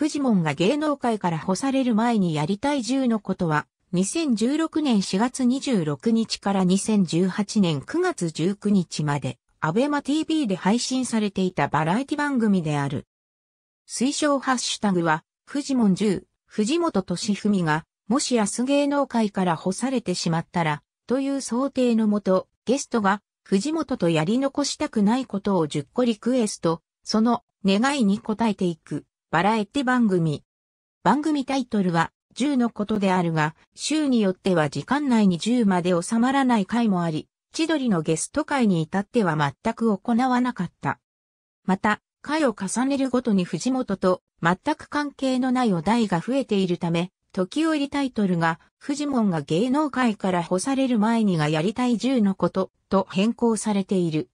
フジモンが芸能界から干される前にやりたい10のことは、2016年4月26日から2018年9月19日まで、アベマ TV で配信されていたバラエティ番組である。推奨ハッシュタグは、フジモン10、藤本敏文が、もし明日芸能界から干されてしまったら、という想定のもと、ゲストが、藤本とやり残したくないことを10個リクエスト、その願いに応えていく。バラエティ番組。番組タイトルは10のことであるが、週によっては時間内に10まで収まらない回もあり、千鳥のゲスト回に至っては全く行わなかった。また、回を重ねるごとに藤本と全く関係のないお題が増えているため、時折タイトルが、藤本が芸能界から干される前にがやりたい10のことと変更されている。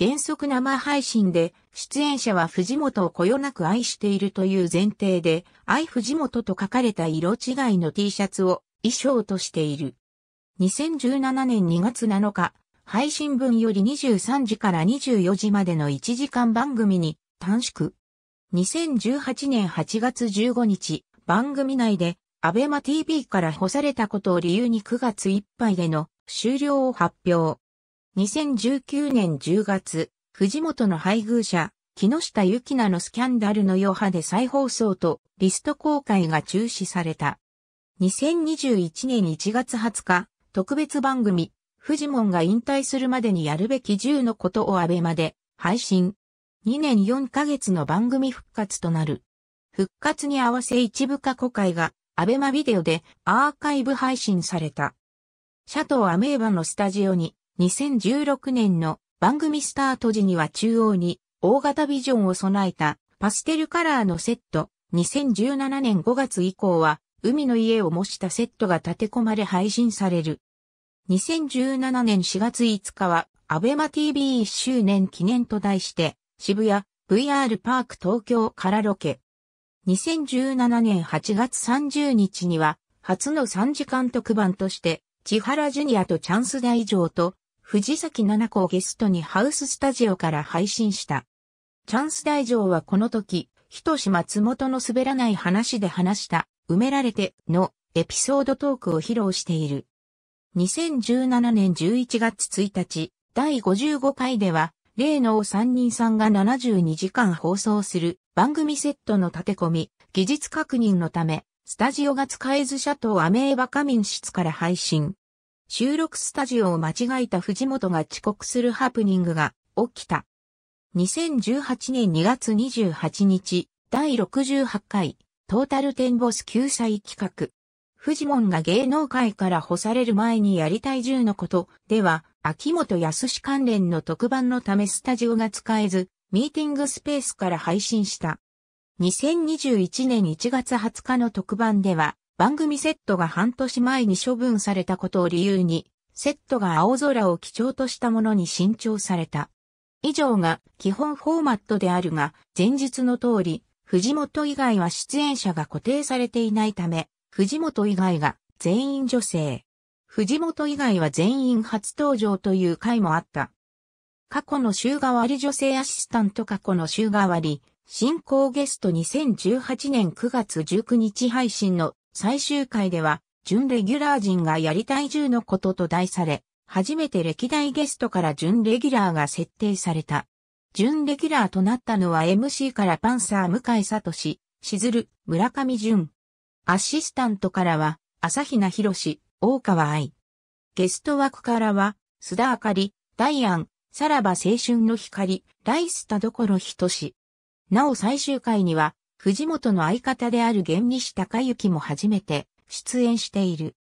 原則生配信で、出演者は藤本をこよなく愛しているという前提で、愛藤本と書かれた色違いの T シャツを衣装としている。2017年2月7日、配信分より23時から24時までの1時間番組に短縮。2018年8月15日、番組内で、アベマ TV から干されたことを理由に9月いっぱいでの終了を発表。2019年10月、藤本の配偶者、木下ゆきなのスキャンダルの余波で再放送とリスト公開が中止された。2021年1月20日、特別番組、藤本が引退するまでにやるべき10のことをアベまで配信。2年4ヶ月の番組復活となる。復活に合わせ一部過去回がアベマビデオでアーカイブ配信された。シャトーアメーバのスタジオに2016年の番組スタート時には中央に大型ビジョンを備えたパステルカラーのセット、2017年5月以降は海の家を模したセットが立て込まれ配信される。2017年4月5日は、アベマ TV1 周年記念と題して、渋谷 VR パーク東京からロケ。2017年8月30日には、初の3時間特番として、千原ジュニアとチャンス大城と、藤崎七子をゲストにハウススタジオから配信した。チャンス大城はこの時、とし松本の滑らない話で話した、埋められてのエピソードトークを披露している。2017年11月1日、第55回では、例のお三人さんが72時間放送する番組セットの立て込み、技術確認のため、スタジオが使えずシャトーアメーバカミン室から配信。収録スタジオを間違えた藤本が遅刻するハプニングが起きた。2018年2月28日、第68回、トータルテンボス救済企画。藤本が芸能界から干される前にやりたい10のこと、では、秋元康関連の特番のためスタジオが使えず、ミーティングスペースから配信した。2021年1月20日の特番では、番組セットが半年前に処分されたことを理由に、セットが青空を基調としたものに新調された。以上が基本フォーマットであるが、前述の通り、藤本以外は出演者が固定されていないため、藤本以外が全員女性。藤本以外は全員初登場という回もあった。過去の週替わり女性アシスタント過去の週替わり、進行ゲスト2018年9月19日配信の最終回では、準レギュラー陣がやりたい1のことと題され、初めて歴代ゲストから準レギュラーが設定された。準レギュラーとなったのは MC からパンサー向井聡、しずる、村上淳。アシスタントからは、朝比奈博士、大川愛。ゲスト枠からは、須田あかり、ダイアン、さらば青春の光、ライス田所仁志。なお最終回には、藤本の相方である源西隆之も初めて出演している。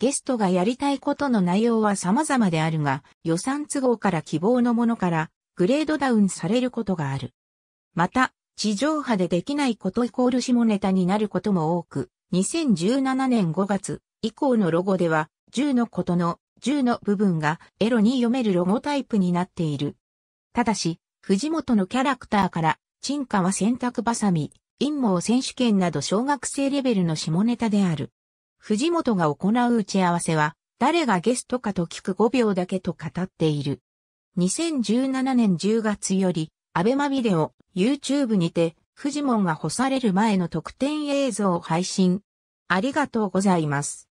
ゲストがやりたいことの内容は様々であるが、予算都合から希望のものから、グレードダウンされることがある。また、地上波でできないことイコール下ネタになることも多く、2017年5月以降のロゴでは、10のことの10の部分がエロに読めるロゴタイプになっている。ただし、藤本のキャラクターから、沈下は洗濯バサミ、陰謀選手権など小学生レベルの下ネタである。藤本が行う打ち合わせは、誰がゲストかと聞く5秒だけと語っている。2017年10月より、アベマビデオ、YouTube にて、藤本が干される前の特典映像を配信。ありがとうございます。